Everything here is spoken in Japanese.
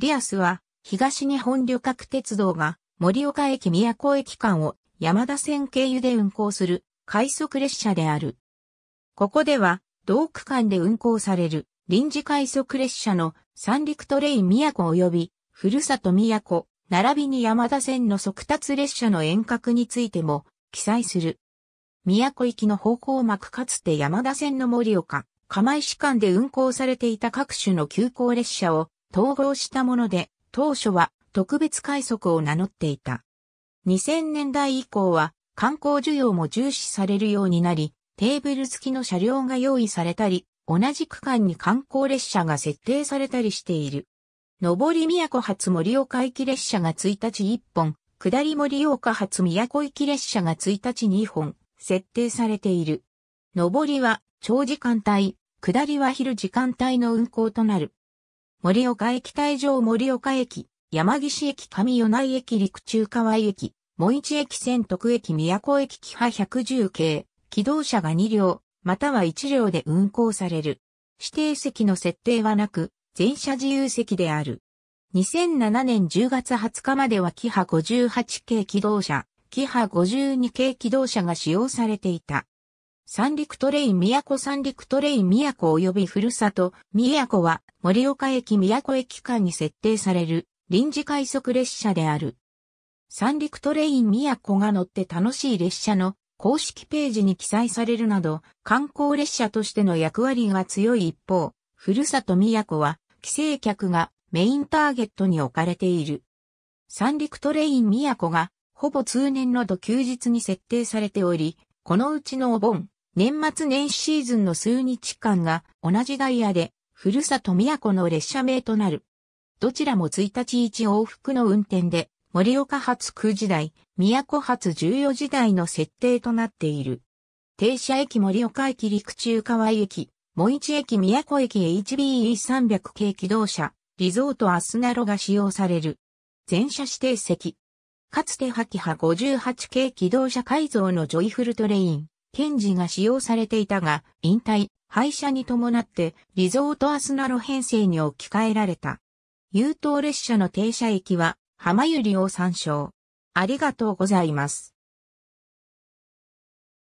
リアスは、東日本旅客鉄道が、盛岡駅宮古駅間を山田線経由で運行する快速列車である。ここでは、同区間で運行される臨時快速列車の三陸トレイン宮古及びふるさと宮古、並びに山田線の速達列車の遠隔についても記載する。宮古行きの方向幕かつて山田線の盛岡、釜石間で運行されていた各種の急行列車を統合したもので、当初は特別快速を名乗っていた。2000年代以降は観光需要も重視されるようになり、テーブル付きの車両が用意されたり、同じ区間に観光列車が設定されたりしている。上り宮古発盛岡駅列車が1日1本、下り盛岡発宮古行き列車が1日2本、設定されている。上りは長時間帯、下りは昼時間帯の運行となる。盛岡駅帯上盛岡駅、山岸駅上米内駅陸中川井駅、も市駅仙徳駅宮古駅キハ110系、機動車が2両、または1両で運行される。指定席の設定はなく、全車自由席である。2007年10月20日まではキハ58系機動車、キハ52系機動車が使用されていた。三陸トレイン宮古三陸トレイン宮古及びふるさと宮古は盛岡駅宮古駅間に設定される臨時快速列車である。三陸トレイン宮古が乗って楽しい列車の公式ページに記載されるなど観光列車としての役割が強い一方、ふるさと宮古は帰省客がメインターゲットに置かれている。三陸トレイン宮古がほぼ通年の土休日に設定されており、このうちのお盆、年末年始シーズンの数日間が同じダイヤで、ふるさと都の列車名となる。どちらも1日1往復の運転で、盛岡発9時台、都発14時台の設定となっている。停車駅盛岡駅陸中川駅、も一駅都駅 HBE300 系機動車、リゾートアスナロが使用される。全車指定席。かつてハキハ58系機動車改造のジョイフルトレイン。検事が使用されていたが、引退、廃車に伴ってリゾートアスナロ編成に置き換えられた。優等列車の停車駅は、浜百合を参照。ありがとうございます。